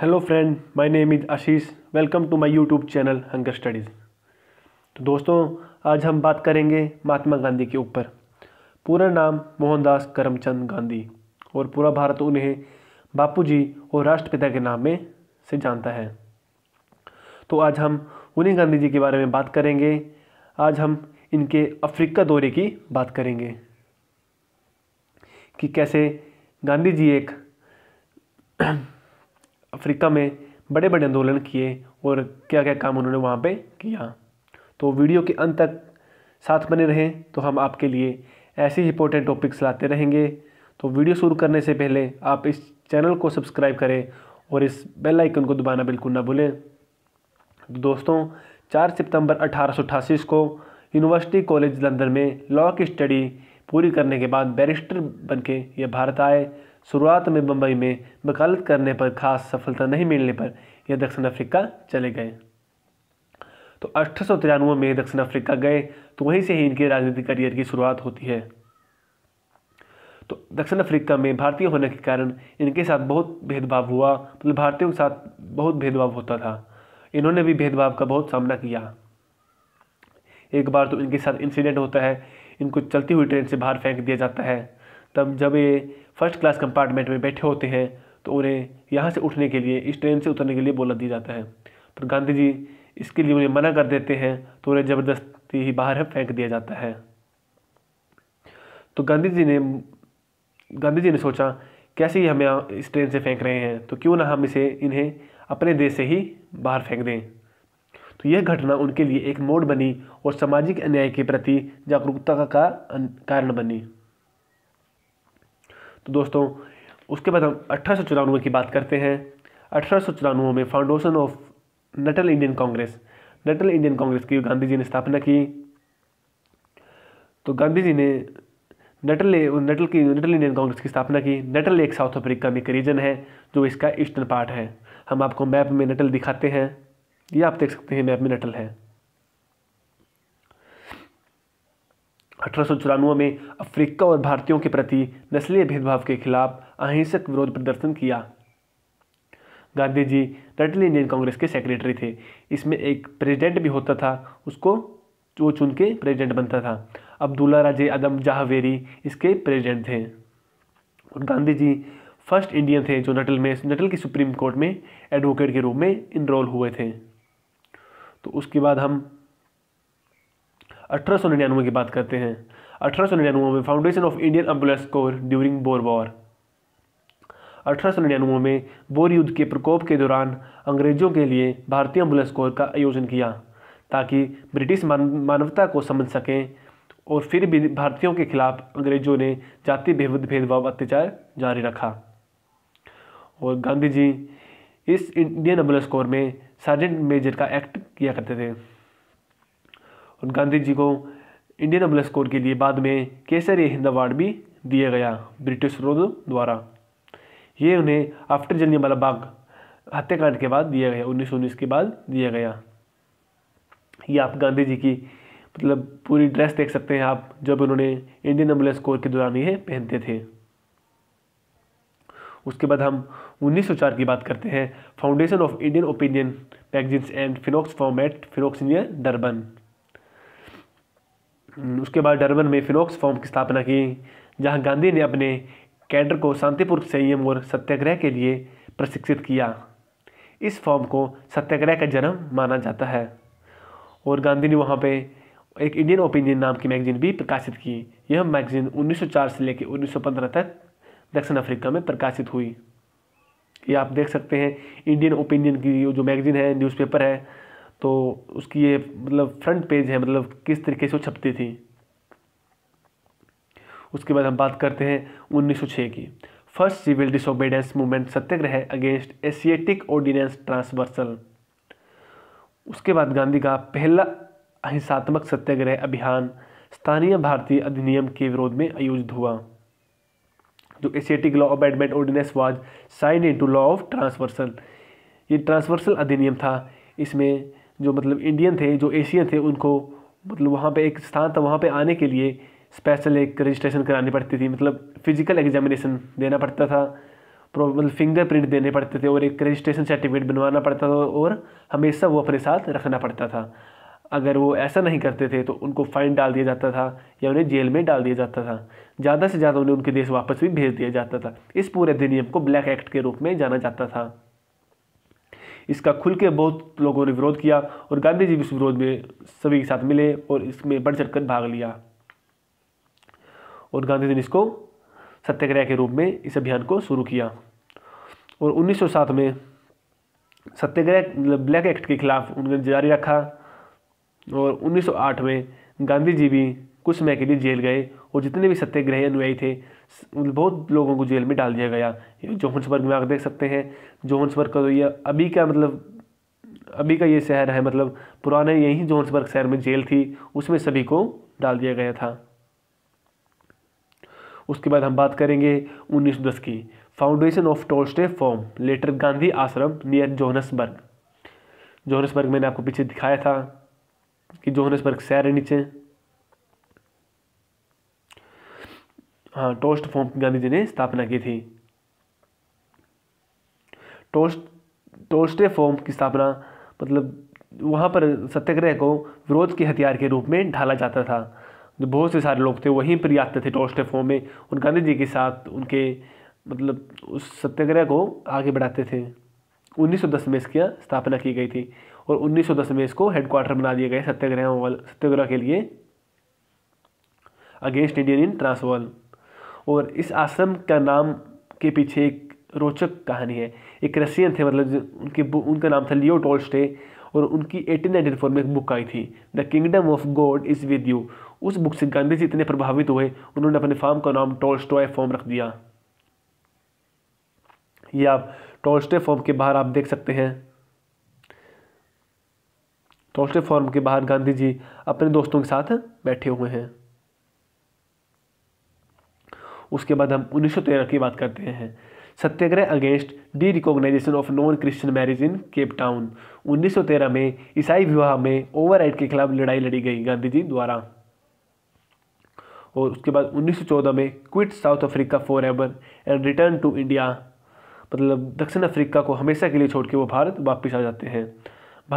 hello friend my name is Ashish welcome to my YouTube channel hunger studies तो दोस्तों आज हम बात करेंगे महात्मा गांधी के ऊपर पूरा नाम मोहनदास करमचंद गांधी और पूरा भारत उन्हें बापूजी और राष्ट्रपिता के नाम में से जानता है तो आज हम उन्हें गांधी जी के बारे में बात करेंगे आज हम इनके अफ्रीका दौरे की बात करेंगे कि कैसे गांधी जी एक अफ्रीका में बड़े बड़े आंदोलन किए और क्या क्या काम उन्होंने वहाँ पे किया तो वीडियो के अंत तक साथ बने रहें तो हम आपके लिए ऐसे ही इंपॉर्टेंट टॉपिक्स लाते रहेंगे तो वीडियो शुरू करने से पहले आप इस चैनल को सब्सक्राइब करें और इस बेल आइकन को दबाना बिल्कुल ना भूलें तो दोस्तों चार सितंबर अठारह को यूनिवर्सिटी कॉलेज लंदन में लॉ की स्टडी पूरी करने के बाद बैरिस्टर बनके ये भारत आए शुरुआत में बम्बई में वकालत करने पर खास सफलता नहीं मिलने पर यह दक्षिण अफ्रीका चले गए तो अठारह में दक्षिण अफ्रीका गए तो वहीं से ही इनके राजनीतिक करियर की शुरुआत होती है तो दक्षिण अफ्रीका में भारतीय होने के कारण इनके साथ बहुत भेदभाव हुआ मतलब तो भारतीयों के साथ बहुत भेदभाव होता था इन्होंने भी भेदभाव का बहुत सामना किया एक बार तो इनके साथ इंसिडेंट होता है इनको चलती हुई ट्रेन से बाहर फेंक दिया जाता है तब जब ये फर्स्ट क्लास कंपार्टमेंट में बैठे होते हैं तो उन्हें यहाँ से उठने के लिए इस ट्रेन से उतरने के लिए बोला दिया जाता है पर तो गांधी जी इसके लिए उन्हें मना कर देते हैं तो उन्हें ज़बरदस्ती ही बाहर फेंक दिया जाता है तो गांधी जी ने गांधी जी ने सोचा कैसे ही हमें इस ट्रेन से फेंक रहे हैं तो क्यों ना हम इसे इन्हें अपने देश से ही बाहर फेंक दें तो यह घटना उनके लिए एक मोड़ बनी और सामाजिक अन्याय के प्रति जागरूकता का कारण बनी तो दोस्तों उसके बाद हम अठारह की बात करते हैं अठारह में foundation of Natal Indian Congress Natal Indian Congress की गांधी जी ने स्थापना की तो गांधी जी ने नटल नटल की नटल इंडियन कांग्रेस की स्थापना की नटल एक साउथ अफ्रीका में एक रीजन है जो इसका ईस्टर्न पार्ट है हम आपको मैप में नटल दिखाते हैं ये आप देख सकते हैं मैप में नटल है अठारह में अफ्रीका और भारतीयों के प्रति नस्लीय भेदभाव के खिलाफ अहिंसक विरोध प्रदर्शन किया Gandhi ji Natal Indian Congress के सेक्रेटरी थे इसमें एक प्रेसिडेंट भी होता था उसको वो चुन के प्रेजिडेंट बनता था अब्दुल्ला राजे आदम जाहवेरी इसके प्रेजिडेंट थे और गांधी जी फर्स्ट इंडियन थे जो नटल में नटल की सुप्रीम कोर्ट में एडवोकेट के रूप में इनरोल हुए थे तो उसके बाद हम अठारह की बात करते हैं अठारह में foundation of Indian ambulance corps during Boer war अठारह में बोर युद्ध के प्रकोप के दौरान अंग्रेजों के लिए भारतीय एम्बुलेंस कोर का आयोजन किया ताकि ब्रिटिश मानवता को समझ सकें और फिर भी भारतीयों के खिलाफ अंग्रेजों ने जाति भेदभाव अत्याचार जारी रखा और गांधी जी इस इंडियन एम्बुलेंस कोर में सर्जेंट मेजर का एक्ट किया करते थे गांधी जी को इंडियन एम्बुलेंस कोर के लिए बाद में केसर हिंद अवार्ड भी दिया गया ब्रिटिश रोड द्वारा ये उन्हें आफ्टर वाला बाग हत्याकांड के बाद दिया गया उन्नीस के बाद दिया गया ये आप गांधी जी की मतलब पूरी ड्रेस देख सकते हैं आप जब उन्होंने इंडियन एम्बुलेंस कोर के दौरान ये पहनते थे उसके बाद हम 1904 की बात करते हैं foundation of Indian Opinion magazines and Phoenix format Phoenix India Durban उसके बाद डरबन में फिनोक्स फॉर्म की स्थापना की जहां गांधी ने अपने कैडर को शांतिपूर्ण संयम और सत्याग्रह के लिए प्रशिक्षित किया इस फॉर्म को सत्याग्रह का जन्म माना जाता है और गांधी ने वहाँ पे एक इंडियन ओपिनियन नाम की मैगजीन भी प्रकाशित की यह मैगजीन 1904 से लेकर 1915 तक दक्षिण अफ्रीका में प्रकाशित हुई ये आप देख सकते हैं इंडियन ओपिनियन की जो मैगजीन है न्यूज़पेपर है तो उसकी ये मतलब फ्रंट पेज है मतलब किस तरीके से वो छपती थी उसके बाद हम बात करते हैं 1906 की first civil disobedience movement satyagraha against Asiatic ordinance Transvaal उसके बाद गांधी का पहला अहिंसात्मक सत्याग्रह अभियान स्थानीय भारतीय अधिनियम के विरोध में आयोजित हुआ जो Asiatic law amendment ordinance was sign into law of Transvaal ये ट्रांसवर्सल अधिनियम था इसमें जो मतलब इंडियन थे जो एशियन थे उनको मतलब वहाँ पे एक स्थान था वहाँ पे आने के लिए स्पेशल एक रजिस्ट्रेशन करानी पड़ती थी मतलब फ़िज़िकल एग्जामिनेशन देना पड़ता था मतलब फिंगरप्रिंट देने पड़ते थे और एक रजिस्ट्रेशन सर्टिफिकेट बनवाना पड़ता था और हमेशा वो अपने साथ रखना पड़ता था अगर वो ऐसा नहीं करते थे तो उनको फ़ाइन डाल दिया जाता था या उन्हें जेल में डाल दिया जाता था ज़्यादा से ज़्यादा उन्हें उनके देश वापस भी भेज दिया जाता था इस पूरे अधिनियम को ब्लैक एक्ट के रूप में जाना जाता था इसका खुल के बहुत लोगों ने विरोध किया और गांधी जी भी इस विरोध में सभी के साथ मिले और इसमें बढ़ चढ़ भाग लिया और गांधी जी ने इसको सत्याग्रह के रूप में इस अभियान को शुरू किया और 1907 में सत्याग्रह मतलब ब्लैक एक्ट के खिलाफ उन्होंने जारी रखा और 1908 में गांधी जी भी कुछ समय के लिए जेल गए और जितने भी सत्याग्रही अनुयायी थे बहुत लोगों को जेल में डाल दिया गया जोहन्सबर्ग में आप देख सकते हैं जोहन्सबर्ग का तो ये अभी का मतलब अभी का ये शहर है मतलब पुराने यही जोहन्सबर्ग शहर में जेल थी उसमें सभी को डाल दिया गया था उसके बाद हम बात करेंगे दस की foundation of Tolstoy farm later Gandhi Ashram near Johannesburg Johannesburg मैंने आपको पीछे दिखाया था कि जोहनसबर्ग शहर है नीचे टोस्ट फॉर्म गांधी जी ने स्थापना की थी टोस्ट टोस्टे फॉर्म की स्थापना मतलब वहाँ पर सत्याग्रह को विरोध के हथियार के रूप में ढाला जाता था जो बहुत से सारे लोग थे वहीं पर आते थे टोस्टे फॉर्म में उन गांधी जी के साथ उनके मतलब उस सत्याग्रह को आगे बढ़ाते थे 1910 में इसकी स्थापना की गई थी और 1910 में इसको हेडक्वार्टर बना दिया गया सत्याग्रह सत्याग्रह के लिए अगेंस्ट इंडियन इन ट्रांसवाल और इस आश्रम का नाम के पीछे एक रोचक कहानी है एक रसियन थे मतलब उनकी उनका नाम था लियो टोल्स्टे और उनकी 1894 में एक बुक आई थी the kingdom of God is with you उस बुक से गांधी जी इतने प्रभावित हुए उन्होंने अपने फार्म का नाम टोल्स्टॉय फॉर्म रख दिया या आप टोल्स्टे फॉर्म के बाहर आप देख सकते हैं टोल्स्टे फॉर्म के बाहर गांधी जी अपने दोस्तों के साथ बैठे हुए हैं उसके बाद हम उन्नीस की बात करते हैं satyagraha against the recognisation of non Christian marriage in Cape Town 1913 में ईसाई विवाह में ओवर के खिलाफ लड़ाई लड़ी गई गांधी जी द्वारा और उसके बाद 1914 में quit South Africa forever and return to India मतलब दक्षिण अफ्रीका को हमेशा के लिए छोड़ के वो भारत वापस आ जाते हैं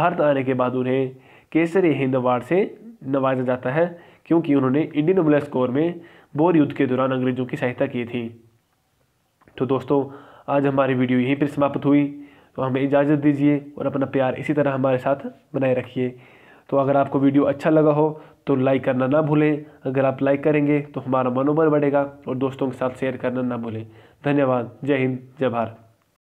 भारत आने के बाद उन्हें केसरी हिंद अवार्ड से नवाजा जाता है क्योंकि उन्होंने इंडियन एम्बुलेंस कोर में बोर युद्ध के दौरान अंग्रेज़ों की सहायता की थी तो दोस्तों आज हमारी वीडियो यहीं पर समाप्त हुई तो हमें इजाज़त दीजिए और अपना प्यार इसी तरह हमारे साथ बनाए रखिए तो अगर आपको वीडियो अच्छा लगा हो तो लाइक करना ना भूलें अगर आप लाइक करेंगे तो हमारा मनोबल बढ़ेगा और दोस्तों के साथ शेयर करना ना भूलें धन्यवाद जय हिंद जय भारत